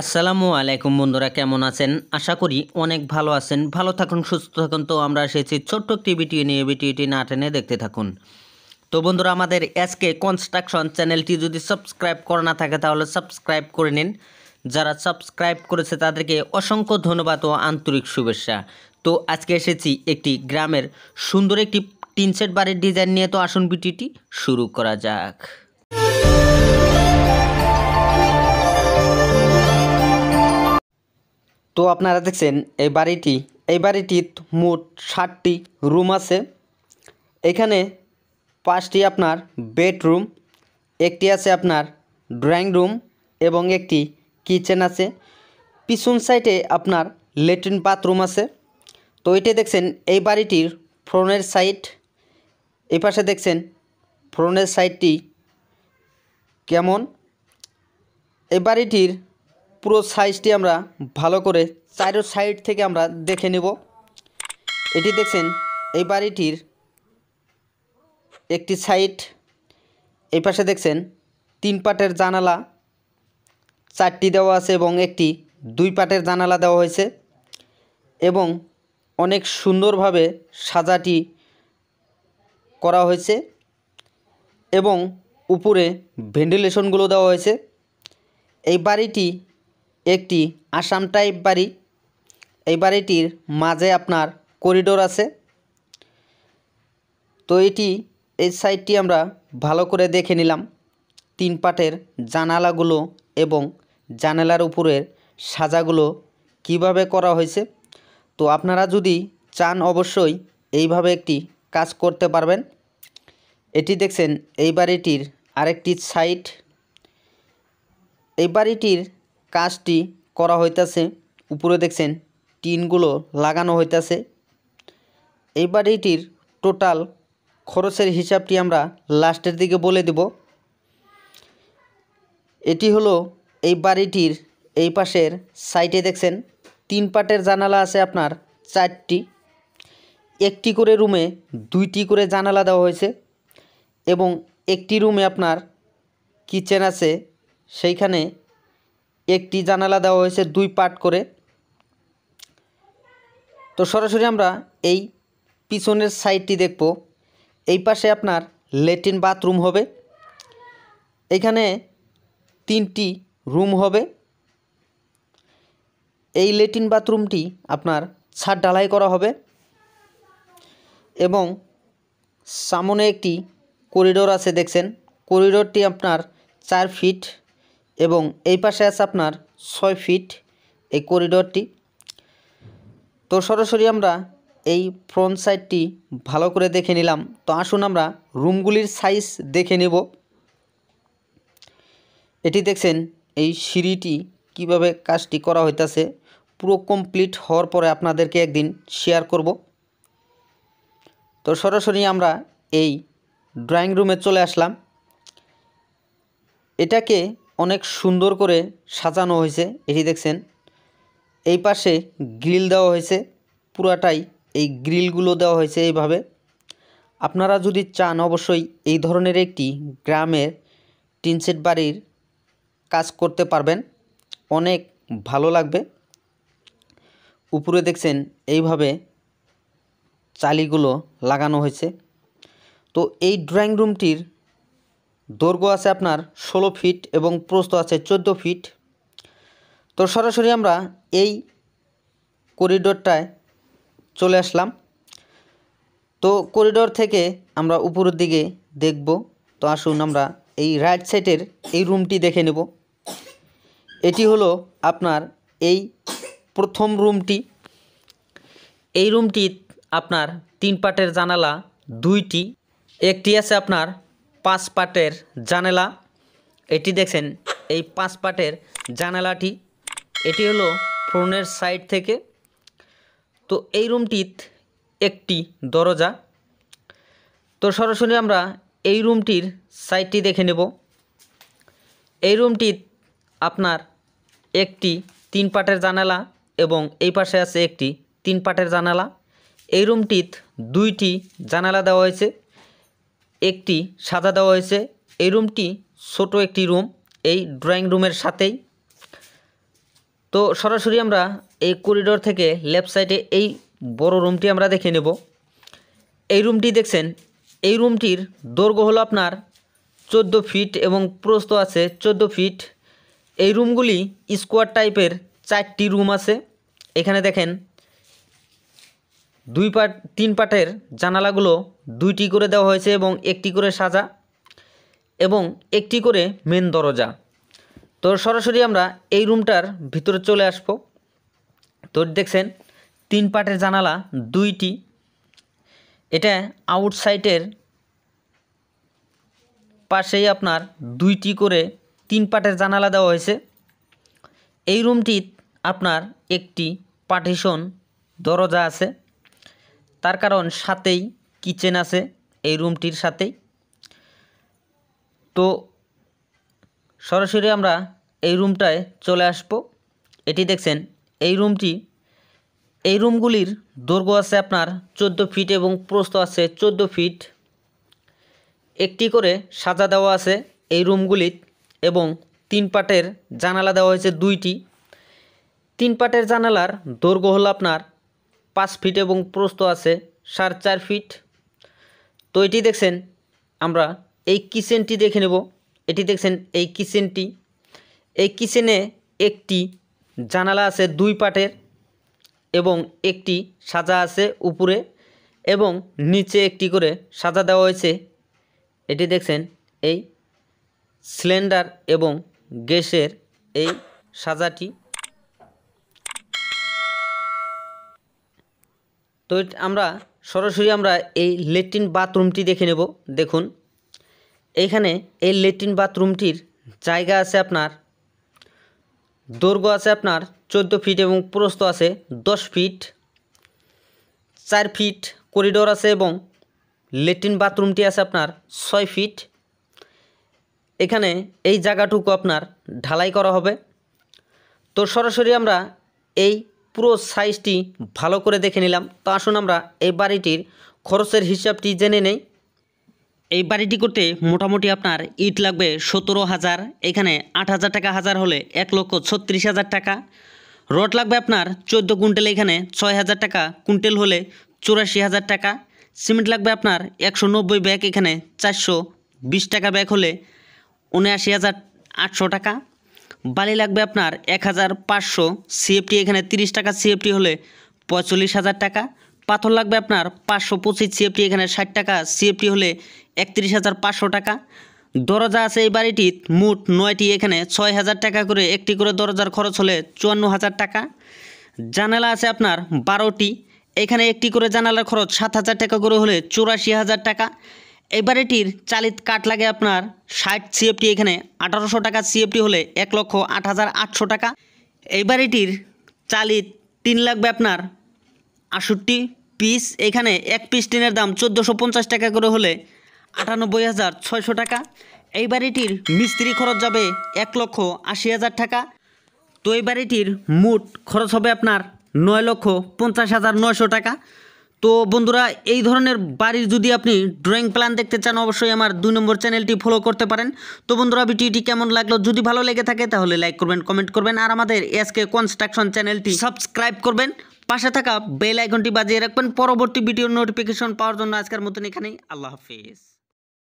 আসসালামু আলাইকুম বন্ধুরা কেমন আছেন আশা করি অনেক ভালো আছেন ভালো থাকুন সুস্থ থাকুন তো আমরা এসেছি ছোট্ট একটি নিয়ে ভিটিওটি না টেনে দেখতে থাকুন তো বন্ধুরা আমাদের এসকে কনস্ট্রাকশন চ্যানেলটি যদি সাবস্ক্রাইব করা না থাকে তাহলে সাবস্ক্রাইব করে নিন যারা সাবস্ক্রাইব করেছে তাদেরকে অসংখ্য ধন্যবাদ ও আন্তরিক শুভেচ্ছা তো আজকে এসেছি একটি গ্রামের সুন্দর একটি টিনসেট বাড়ির ডিজাইন নিয়ে তো আসুন বিটিটি শুরু করা যাক তো আপনারা দেখছেন এই বাড়িটি এই বাড়িটির মোট ষাটটি রুম আছে এখানে পাঁচটি আপনার বেডরুম একটি আছে আপনার ড্রয়িং রুম এবং একটি কিচেন আছে পিছন সাইডে আপনার লেট্রিন বাথরুম আছে তো এটি দেখছেন এই বাড়িটির ফ্রনের সাইড এই পাশে দেখছেন ফ্রনের সাইডটি কেমন এই বাড়িটির পুরো সাইজটি আমরা ভালো করে চারো সাইড থেকে আমরা দেখে নেব এটি দেখছেন এই বাড়িটির একটি সাইড এই পাশে দেখছেন তিন পাটের জানালা চারটি দেওয়া আছে এবং একটি দুই পাটের জানালা দেওয়া হয়েছে এবং অনেক সুন্দরভাবে সাজাটি করা হয়েছে এবং উপরে ভেন্টিলেশনগুলো দেওয়া হয়েছে এই বাড়িটি একটি আসাম টাইপ বাড়ি এই বাড়িটির মাঝে আপনার করিডোর আছে তো এটি এই সাইডটি আমরা ভালো করে দেখে নিলাম তিন পাটের জানালাগুলো এবং জানালার উপরের সাজাগুলো কিভাবে করা হয়েছে তো আপনারা যদি চান অবশ্যই এইভাবে একটি কাজ করতে পারবেন এটি দেখছেন এই বাড়িটির আরেকটি সাইট এই বাড়িটির কাজটি করা হইতাছে উপরে দেখছেন টিনগুলো লাগানো হইতাছে এই বাড়িটির টোটাল খরচের হিসাবটি আমরা লাস্টের দিকে বলে দেব এটি হলো এই বাড়িটির এই পাশের সাইটে দেখছেন তিন পাটের জানালা আছে আপনার চারটি একটি করে রুমে দুইটি করে জানালা দেওয়া হয়েছে এবং একটি রুমে আপনার কিচেন আছে সেইখানে একটি জানালা দেওয়া হয়েছে দুই পার্ট করে তো সরাসরি আমরা এই পিছনের সাইডটি দেখব এই পাশে আপনার লেট্রিন বাথরুম হবে এখানে তিনটি রুম হবে এই লেট্রিন বাথরুমটি আপনার ছাদ ঢালাই করা হবে এবং সামনে একটি করিডোর আছে দেখছেন করিডোরটি আপনার চার ফিট এবং এই পাশে আছে আপনার ছয় ফিট এই করিডোরটি তো সরাসরি আমরা এই ফ্রন্ট সাইডটি ভালো করে দেখে নিলাম তো আসুন আমরা রুমগুলির সাইজ দেখে নেব এটি দেখছেন এই সিঁড়িটি কিভাবে কাজটি করা হইতাছে পুরো কমপ্লিট হওয়ার পরে আপনাদেরকে একদিন শেয়ার করব তো সরাসরি আমরা এই ড্রয়িং রুমে চলে আসলাম এটাকে অনেক সুন্দর করে সাজানো হয়েছে এটি দেখছেন এই পাশে গ্রিল দেওয়া হয়েছে পুরাটাই এই গ্রিলগুলো দেওয়া হয়েছে এইভাবে আপনারা যদি চান অবশ্যই এই ধরনের একটি গ্রামের টিনসেট বাড়ির কাজ করতে পারবেন অনেক ভালো লাগবে উপরে দেখছেন এইভাবে চালিগুলো লাগানো হয়েছে তো এই ড্রয়িং রুমটির দৈর্ঘ্য আছে আপনার ষোলো ফিট এবং প্রস্থ আছে চোদ্দো ফিট তো সরাসরি আমরা এই করিডোরটায় চলে আসলাম তো করিডোর থেকে আমরা উপরের দিকে দেখব তো আসুন আমরা এই রাইট সাইডের এই রুমটি দেখে নেব এটি হলো আপনার এই প্রথম রুমটি এই রুমটি আপনার তিন পাটের জানালা দুইটি একটি আছে আপনার পাঁচ পাটের জানেলা এটি দেখছেন এই পাঁচ পাটের জানালাটি এটি হলো ফ্রনের সাইড থেকে তো এই রুমটিত একটি দরজা তো সরাসরি আমরা এই রুমটির সাইডটি দেখে নেব এই রুমটিত আপনার একটি তিন পাটের জানালা এবং এই পাশে আছে একটি তিন পাটের জানালা এই রুমটিত দুইটি জানালা দেওয়া হয়েছে একটি সাজা দেওয়া হয়েছে এই রুমটি ছোট একটি রুম এই ড্রয়িং রুমের সাথেই তো সরাসরি আমরা এই করিডোর থেকে লেফট সাইডে এই বড় রুমটি আমরা দেখে নেব এই রুমটি দেখছেন এই রুমটির দৈর্ঘ্য হলো আপনার চোদ্দ ফিট এবং প্রস্থ আছে চোদ্দ ফিট এই রুমগুলি স্কোয়ার টাইপের চারটি রুম আছে এখানে দেখেন দুই পাট তিন পাটের জানালাগুলো দুইটি করে দেওয়া হয়েছে এবং একটি করে সাজা এবং একটি করে মেন দরজা তো সরাসরি আমরা এই রুমটার ভিতরে চলে আসব তো দেখছেন তিন পাটের জানালা দুইটি এটা আউটসাইডের পাশেই আপনার দুইটি করে তিন পাটের জানালা দেওয়া হয়েছে এই রুমটি আপনার একটি পার্টিশন দরজা আছে তার কারণ সাথেই কিচেন আছে এই রুমটির সাথেই তো সরাসরি আমরা এই রুমটায় চলে আসব এটি দেখছেন এই রুমটি এই রুমগুলির দৈর্ঘ্য আছে আপনার চোদ্দো ফিট এবং প্রস্থ আছে চোদ্দো ফিট একটি করে সাজা দেওয়া আছে এই রুমগুলির এবং তিন পাটের জানালা দেওয়া হয়েছে দুইটি তিন পাটের জানালার দৈর্ঘ্য হলো আপনার পাঁচ ফিট এবং প্রস্ত আছে সাড়ে চার ফিট তো এটি দেখছেন আমরা এই কিচেনটি দেখে নেব এটি দেখছেন এই কিচেনটি এই কিচেনে একটি জানালা আছে দুই পাটের এবং একটি সাজা আছে উপরে এবং নিচে একটি করে সাজা দেওয়া হয়েছে এটি দেখছেন এই সিলিন্ডার এবং গ্যাসের এই সাজাটি তো আমরা সরাসরি আমরা এই লেট্রিন বাথরুমটি দেখে নেব দেখুন এইখানে এই লেট্রিন বাথরুমটির জায়গা আছে আপনার দৈর্ঘ্য আছে আপনার চোদ্দ ফিট এবং প্রস্থ আছে দশ ফিট চার ফিট করিডোর আছে এবং লেট্রিন বাথরুমটি আছে আপনার ছয় ফিট এখানে এই জায়গাটুকু আপনার ঢালাই করা হবে তো সরাসরি আমরা এই পুরো সাইজটি ভালো করে দেখে নিলাম তো আসুন আমরা এই বাড়িটির খরচের হিসাবটি জেনে নেই এই বাড়িটি করতে মোটামুটি আপনার ইট লাগবে সতেরো হাজার এখানে আট হাজার টাকা হাজার হলে এক লক্ষ ছত্রিশ হাজার টাকা রড লাগবে আপনার চোদ্দো কুইন্টাল এখানে ছয় হাজার টাকা কুইন্টাল হলে চুরাশি হাজার টাকা সিমেন্ট লাগবে আপনার একশো নব্বই ব্যাগ এখানে চারশো বিশ টাকা ব্যাগ হলে উনআশি হাজার আটশো টাকা বালি লাগবে আপনার এক হাজার পাঁচশো সিএফটি এখানে তিরিশ টাকা সিএফটি হলে পঁয়চল্লিশ হাজার টাকা পাথর লাগবে আপনার পাঁচশো পঁচিশ সিএফটি এখানে ষাট টাকা সিএফটি হলে একত্রিশ হাজার পাঁচশো টাকা দরজা আছে এই বাড়িটির মোট নয়টি এখানে ছয় হাজার টাকা করে একটি করে দরজার খরচ হলে চুয়ান্ন হাজার টাকা জানালা আছে আপনার বারোটি এখানে একটি করে জানালার খরচ সাত হাজার টাকা করে হলে চুরাশি হাজার টাকা এই বাড়িটির চালিত কাট লাগে আপনার ষাট সিএফটি এখানে আঠারোশো টাকা সিএফটি হলে এক লক্ষ আট হাজার আটশো টাকা এই বাড়িটির চালিত তিন লাগবে আপনার আষট্টি পিস এখানে এক পিস টিনের দাম চোদ্দোশো পঞ্চাশ টাকা করে হলে আটানব্বই হাজার ছয়শো টাকা এই বাড়িটির মিস্ত্রি খরচ যাবে এক লক্ষ আশি হাজার টাকা তো এই বাড়িটির মোট খরচ হবে আপনার নয় লক্ষ পঞ্চাশ হাজার নয়শো টাকা তো বন্ধুরা এই ধরনের বাড়ির যদি আপনি ড্রয়িং প্ল্যান দেখতে চান অবশ্যই আমার দুই নম্বর চ্যানেলটি ফলো করতে পারেন তো বন্ধুরা ভিডিওটি কেমন লাগলো যদি ভালো লেগে থাকে তাহলে লাইক করবেন কমেন্ট করবেন আর আমাদের এসকে কনস্ট্রাকশন চ্যানেলটি সাবস্ক্রাইব করবেন পাশে থাকা বেল আইকনটি বাজিয়ে রাখবেন পরবর্তী ভিডিওর নোটিফিকেশন পাওয়ার জন্য আজকের মতন এখানেই আল্লাহ হাফিজ